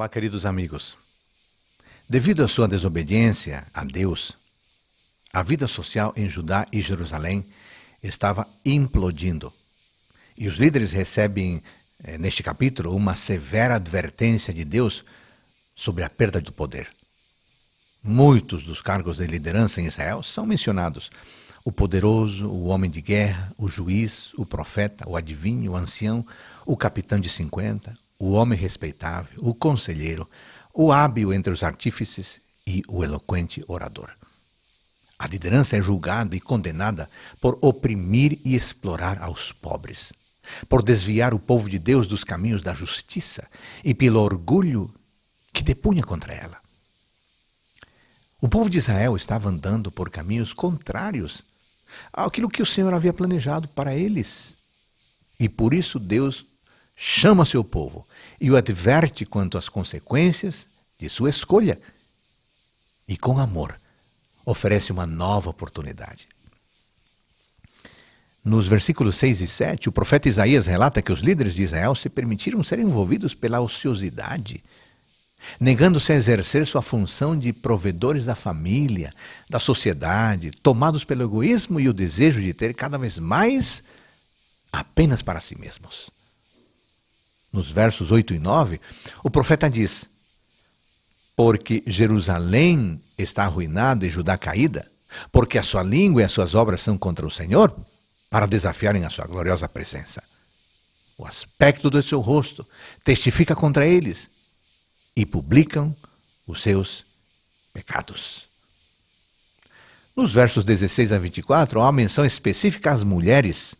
Olá, queridos amigos. Devido à sua desobediência a Deus, a vida social em Judá e Jerusalém estava implodindo. E os líderes recebem, eh, neste capítulo, uma severa advertência de Deus sobre a perda do poder. Muitos dos cargos de liderança em Israel são mencionados. O poderoso, o homem de guerra, o juiz, o profeta, o adivinho, o ancião, o capitão de 50, o homem respeitável, o conselheiro, o hábil entre os artífices e o eloquente orador. A liderança é julgada e condenada por oprimir e explorar aos pobres, por desviar o povo de Deus dos caminhos da justiça e pelo orgulho que depunha contra ela. O povo de Israel estava andando por caminhos contrários àquilo que o Senhor havia planejado para eles. E por isso Deus chama seu povo e o adverte quanto às consequências de sua escolha. E com amor, oferece uma nova oportunidade. Nos versículos 6 e 7, o profeta Isaías relata que os líderes de Israel se permitiram ser envolvidos pela ociosidade, negando-se a exercer sua função de provedores da família, da sociedade, tomados pelo egoísmo e o desejo de ter cada vez mais apenas para si mesmos nos versos 8 e 9, o profeta diz: Porque Jerusalém está arruinada e Judá caída, porque a sua língua e as suas obras são contra o Senhor, para desafiarem a sua gloriosa presença. O aspecto do seu rosto testifica contra eles e publicam os seus pecados. Nos versos 16 a 24, há uma menção específica às mulheres,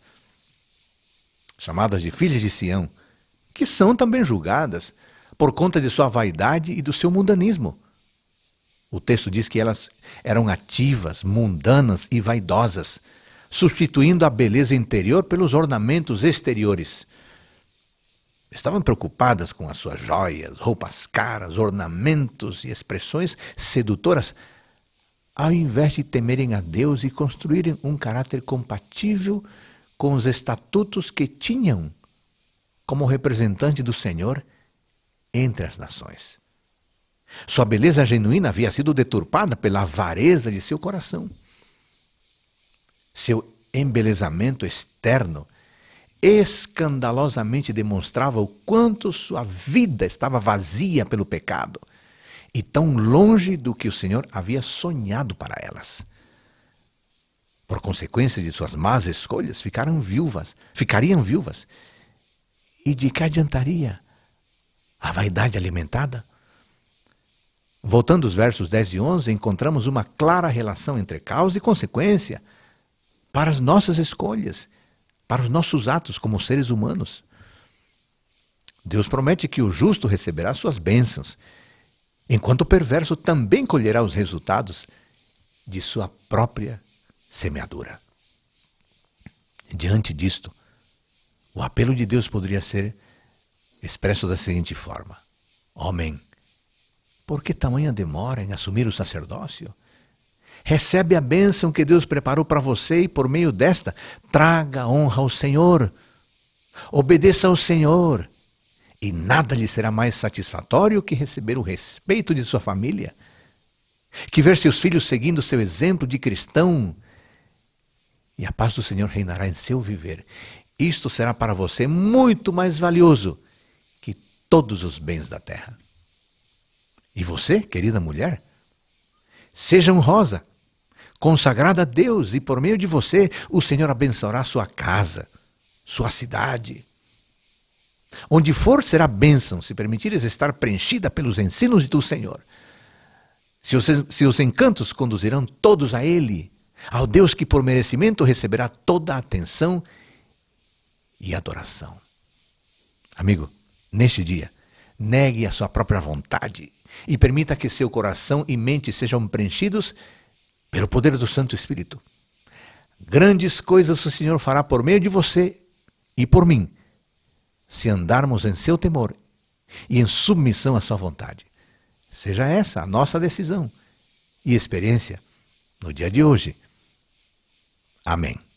chamadas de filhas de Sião, que são também julgadas por conta de sua vaidade e do seu mundanismo. O texto diz que elas eram ativas, mundanas e vaidosas, substituindo a beleza interior pelos ornamentos exteriores. Estavam preocupadas com as suas joias, roupas caras, ornamentos e expressões sedutoras, ao invés de temerem a Deus e construírem um caráter compatível com os estatutos que tinham como representante do Senhor entre as nações. Sua beleza genuína havia sido deturpada pela avareza de seu coração. Seu embelezamento externo escandalosamente demonstrava o quanto sua vida estava vazia pelo pecado e tão longe do que o Senhor havia sonhado para elas. Por consequência de suas más escolhas, ficaram viúvas, ficariam viúvas e de que adiantaria a vaidade alimentada? Voltando os versos 10 e 11, encontramos uma clara relação entre causa e consequência para as nossas escolhas, para os nossos atos como seres humanos. Deus promete que o justo receberá suas bênçãos, enquanto o perverso também colherá os resultados de sua própria semeadura. Diante disto, o apelo de Deus poderia ser expresso da seguinte forma: Homem, por que tamanha demora em assumir o sacerdócio? Recebe a bênção que Deus preparou para você e, por meio desta, traga honra ao Senhor. Obedeça ao Senhor, e nada lhe será mais satisfatório que receber o respeito de sua família, que ver seus filhos seguindo seu exemplo de cristão. E a paz do Senhor reinará em seu viver isto será para você muito mais valioso que todos os bens da terra. E você, querida mulher, seja honrosa, consagrada a Deus, e por meio de você o Senhor abençoará sua casa, sua cidade. Onde for, será bênção, se permitires estar preenchida pelos ensinos do Senhor. Seus, encantos conduzirão todos a Ele, ao Deus que por merecimento receberá toda a atenção e e adoração. Amigo, neste dia, negue a sua própria vontade e permita que seu coração e mente sejam preenchidos pelo poder do Santo Espírito. Grandes coisas o Senhor fará por meio de você e por mim, se andarmos em seu temor e em submissão à sua vontade. Seja essa a nossa decisão e experiência no dia de hoje. Amém.